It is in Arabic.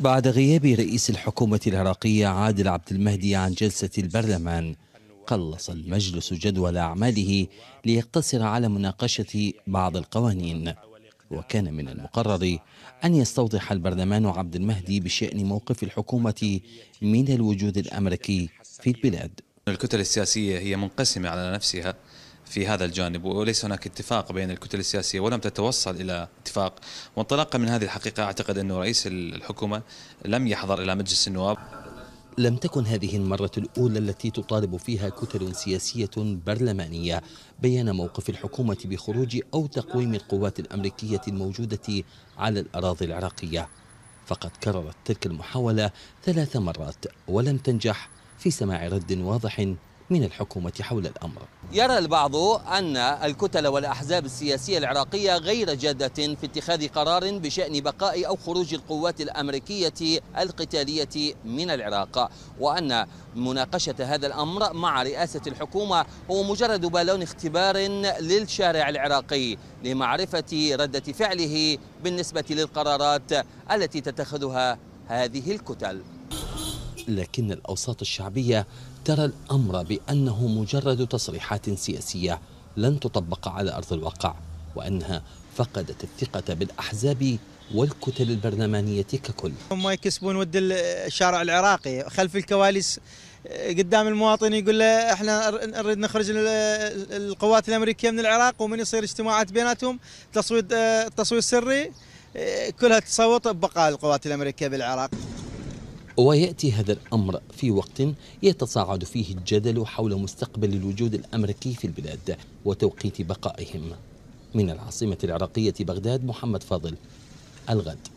بعد غياب رئيس الحكومة العراقية عادل عبد المهدي عن جلسة البرلمان قلص المجلس جدول أعماله ليقتصر على مناقشة بعض القوانين وكان من المقرر أن يستوضح البرلمان عبد المهدي بشأن موقف الحكومة من الوجود الأمريكي في البلاد الكتل السياسية هي منقسمة على نفسها في هذا الجانب وليس هناك اتفاق بين الكتل السياسيه ولم تتوصل الى اتفاق وانطلاقا من هذه الحقيقه اعتقد انه رئيس الحكومه لم يحضر الى مجلس النواب لم تكن هذه المرة الأولى التي تطالب فيها كتل سياسية برلمانية بيان موقف الحكومة بخروج أو تقويم القوات الأمريكية الموجودة على الأراضي العراقية فقد كررت تلك المحاولة ثلاث مرات ولم تنجح في سماع رد واضح من الحكومة حول الأمر يرى البعض أن الكتل والأحزاب السياسية العراقية غير جادة في اتخاذ قرار بشأن بقاء أو خروج القوات الأمريكية القتالية من العراق وأن مناقشة هذا الأمر مع رئاسة الحكومة هو مجرد بالون اختبار للشارع العراقي لمعرفة ردة فعله بالنسبة للقرارات التي تتخذها هذه الكتل لكن الأوساط الشعبية ترى الأمر بأنه مجرد تصريحات سياسية لن تطبق على أرض الواقع وأنها فقدت الثقة بالأحزاب والكتل البرلمانية ككل هم يكسبون ود الشارع العراقي خلف الكواليس قدام المواطن يقول له احنا نريد نخرج القوات الامريكيه من العراق ومن يصير اجتماعات بيناتهم تصويت تصويت سري كلها تصوت ببقاء القوات الامريكيه بالعراق ويأتي هذا الأمر في وقت يتصاعد فيه الجدل حول مستقبل الوجود الأمريكي في البلاد وتوقيت بقائهم من العاصمة العراقية بغداد محمد فاضل الغد